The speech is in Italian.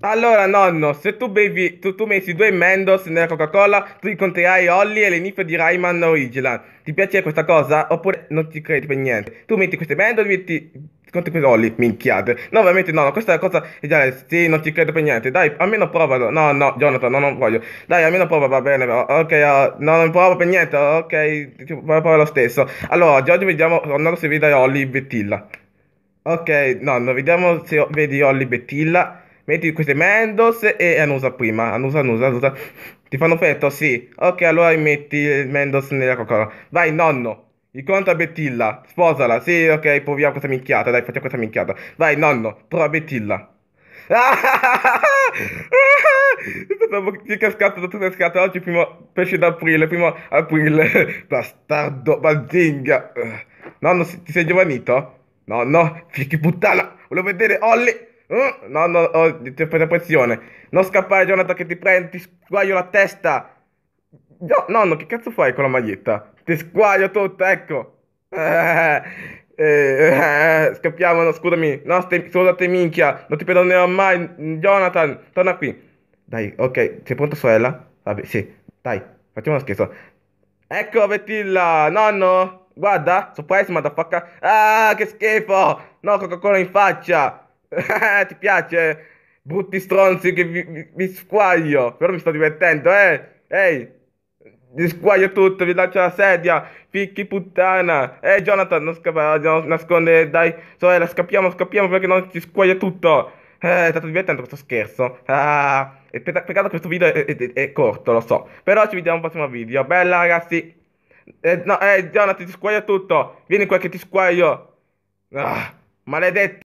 Allora, nonno, se tu bevi, tu, tu metti due Mendos nella Coca-Cola, tu incontrerai Holly e le di Rayman Original. Ti piace questa cosa? Oppure non ci credi per niente? Tu metti queste Mendos e metti... Conti questi Holly, minchiate. No, veramente no, no, questa è la cosa... Già, sì, non ci credo per niente. Dai, almeno provalo. No, no, Jonathan, no, non voglio. Dai, almeno prova, va bene. Ok, uh, no, non provo per niente. Ah, ok, provo lo stesso. Allora, oggi vediamo... Non se vede Holly Bettilla. Ok, nonno, vediamo se vedi Holly Bettilla metti queste Mendos e annusa prima, annusa, annusa, annusa. Ti fanno fetto? Sì. Ok, allora metti Mendos nella Coca-Cola. Vai, nonno. Il conto a Bettilla. Sposala. Sì, ok, proviamo questa minchiata. Dai, facciamo questa minchiata. Vai, nonno. Prova Bettilla. Pensavo che cascato da tutte le scatole oggi, primo pesce d'aprile, primo aprile, bastardo, bazinga. Nonno, ti sei giovanito? Nonno, fichi puttana, volevo vedere Olli. Uh, no, no, oh, pressione. Non scappare, Jonathan, che ti prendo, ti squaglio la testa. No, nonno, che cazzo fai con la maglietta? Ti squaglio tutto, ecco. Eh, eh, eh, scappiamo, no, scusami. No, ste, scusate, minchia. Non ti perdonerò mai. Jonathan, torna qui. Dai, ok, sei pronto, sorella? Vabbè, sì. Dai, facciamo uno scherzo. Ecco, Vettilla, nonno. Guarda, surprise, motherfucker. Ah, che schifo. No, Coca-Cola in faccia. Eh, ti piace? Brutti stronzi che vi, vi squaglio. Però mi sto divertendo, eh. Ehi. Vi squaglio tutto, vi lancio la sedia. Picchi puttana. Ehi, Jonathan, non scappare, non nasconde. Dai, sorella, eh, scappiamo, scappiamo perché non ci squaglia tutto. Eh, è stato divertente questo scherzo. Ah, è peccato che questo video è, è, è, corto, lo so. Però ci vediamo al prossimo video. Bella, ragazzi. Eh, no, eh, Jonathan, ti squaglio tutto. Vieni qua che ti squaglio. Ah, maledetto.